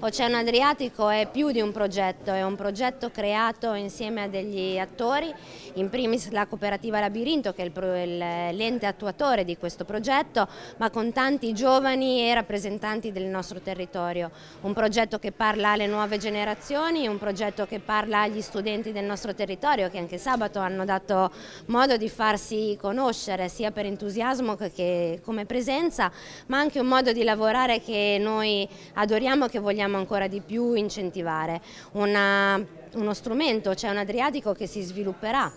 Oceano Adriatico è più di un progetto, è un progetto creato insieme a degli attori, in primis la cooperativa Labirinto che è l'ente attuatore di questo progetto, ma con tanti giovani e rappresentanti del nostro territorio. Un progetto che parla alle nuove generazioni, un progetto che parla agli studenti del nostro territorio che anche sabato hanno dato modo di farsi conoscere sia per entusiasmo che come presenza, ma anche un modo di lavorare che noi adoriamo e che vogliamo dobbiamo ancora di più incentivare. Una, uno strumento, c'è cioè un Adriatico che si svilupperà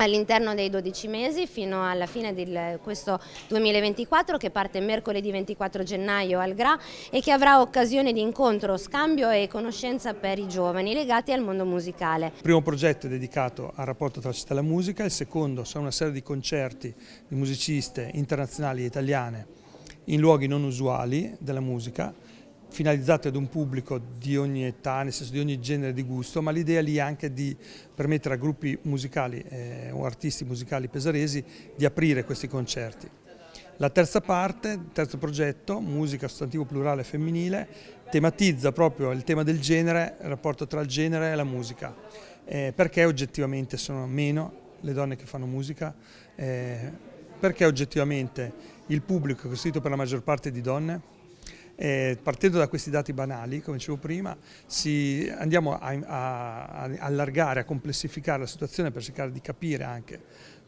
all'interno dei 12 mesi fino alla fine di questo 2024 che parte mercoledì 24 gennaio al GRA e che avrà occasione di incontro, scambio e conoscenza per i giovani legati al mondo musicale. Il primo progetto è dedicato al rapporto tra città e la musica, il secondo sarà una serie di concerti di musiciste internazionali e italiane in luoghi non usuali della musica finalizzate ad un pubblico di ogni età, nel senso di ogni genere di gusto, ma l'idea lì è anche di permettere a gruppi musicali eh, o artisti musicali pesaresi di aprire questi concerti. La terza parte, il terzo progetto, musica sostantivo plurale femminile, tematizza proprio il tema del genere, il rapporto tra il genere e la musica, eh, perché oggettivamente sono meno le donne che fanno musica, eh, perché oggettivamente il pubblico è costituito per la maggior parte di donne, eh, partendo da questi dati banali, come dicevo prima, si, andiamo a, a, a allargare, a complessificare la situazione per cercare di capire anche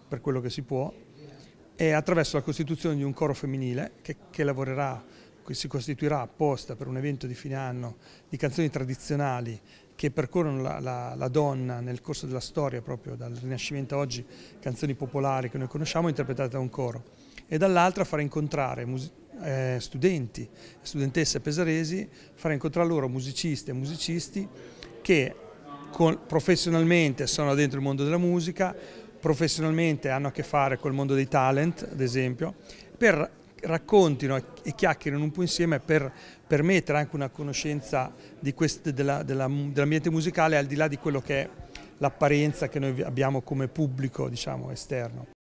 per quello che si può e attraverso la costituzione di un coro femminile che, che lavorerà, si costituirà apposta per un evento di fine anno di canzoni tradizionali che percorrono la, la, la, donna nel corso della storia, proprio dal Rinascimento a oggi, canzoni popolari che noi conosciamo interpretate da un coro e dall'altra farà incontrare mus eh, studenti e studentesse pesaresi, far incontrare loro musicisti e musicisti che con, professionalmente sono dentro il mondo della musica, professionalmente hanno a che fare col mondo dei talent, ad esempio, per raccontino e chiacchierino un po' insieme per permettere anche una conoscenza dell'ambiente dell musicale al di là di quello che è l'apparenza che noi abbiamo come pubblico diciamo, esterno.